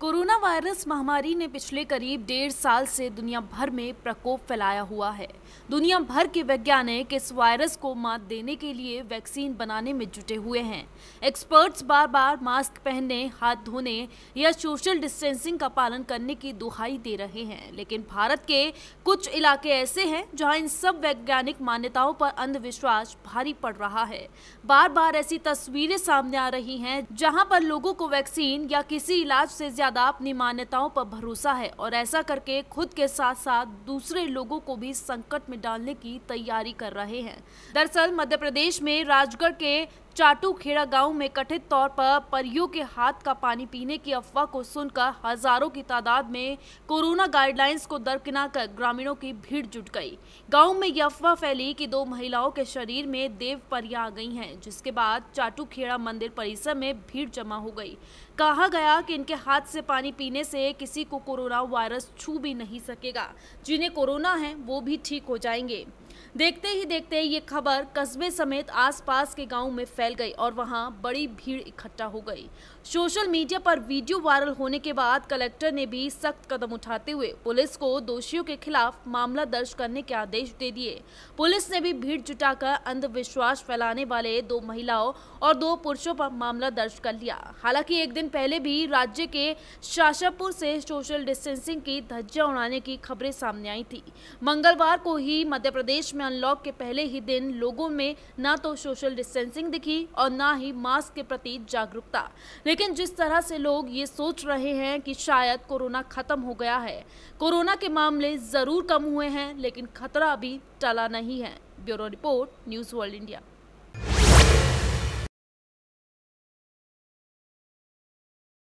corona virus महामारी ने पिछले करीब डेढ़ साल से दुनिया भर में प्रकोप फैलाया हुआ है दुनिया भर के वैज्ञानिक इस वायरस को मात देने के लिए वैक्सीन बनाने में जुटे हुए हैं एक्सपर्ट्स बार बार मास्क पहनने हाथ धोने या सोशल डिस्टेंसिंग का पालन करने की दुहाई दे रहे हैं लेकिन भारत के कुछ इलाके ऐसे हैं जहाँ इन सब वैज्ञानिक मान्यताओं पर अंधविश्वास भारी पड़ रहा है बार बार ऐसी तस्वीरें सामने आ रही हैं जहाँ पर लोगों को वैक्सीन या किसी इलाज से ज़्यादा अपनी मान्यताओं पर भरोसा है और ऐसा करके खुद के साथ साथ दूसरे लोगों को भी संकट में डालने की तैयारी कर रहे हैं दरअसल मध्य प्रदेश में राजगढ़ के चाटू खेड़ा गाँव में कथित तौर पर परियों के हाथ का पानी पीने की अफवाह को सुनकर हजारों की तादाद में कोरोना गाइडलाइंस को दरकिनार कर ग्रामीणों की भीड़ जुट गई गांव में यह अफवाह फैली कि दो महिलाओं के शरीर में देव परियां आ गई हैं जिसके बाद चाटू खेड़ा मंदिर परिसर में भीड़ जमा हो गई कहा गया कि इनके हाथ से पानी पीने से किसी को कोरोना वायरस छू भी नहीं सकेगा जिन्हें कोरोना है वो भी ठीक हो जाएंगे देखते ही देखते ये खबर कस्बे समेत आसपास के गांव में फैल गई और वहां बड़ी भीड़ इकट्ठा हो गई सोशल मीडिया पर वीडियो वायरल होने के बाद कलेक्टर ने भी सख्त कदम उठाते हुए पुलिस को दोषियों के खिलाफ मामला दर्ज करने के आदेश दे दिए पुलिस ने भी भीड़ जुटाकर अंधविश्वास फैलाने वाले दो महिलाओं और दो पुरुषों पर मामला दर्ज कर लिया हालांकि एक दिन पहले भी राज्य के शाशापुर से सोशल डिस्टेंसिंग की धज्जा उड़ाने की खबरें सामने आई थी मंगलवार को ही मध्य प्रदेश प्रदेश में अनलॉक के पहले ही दिन लोगों में ना तो सोशल डिस्टेंसिंग दिखी और ना ही मास्क के प्रति जागरूकता लेकिन जिस तरह से लोग ये सोच रहे हैं कि शायद कोरोना खत्म हो गया है कोरोना के मामले ज़रूर कम हुए हैं लेकिन खतरा अभी टला नहीं है bureau report news world India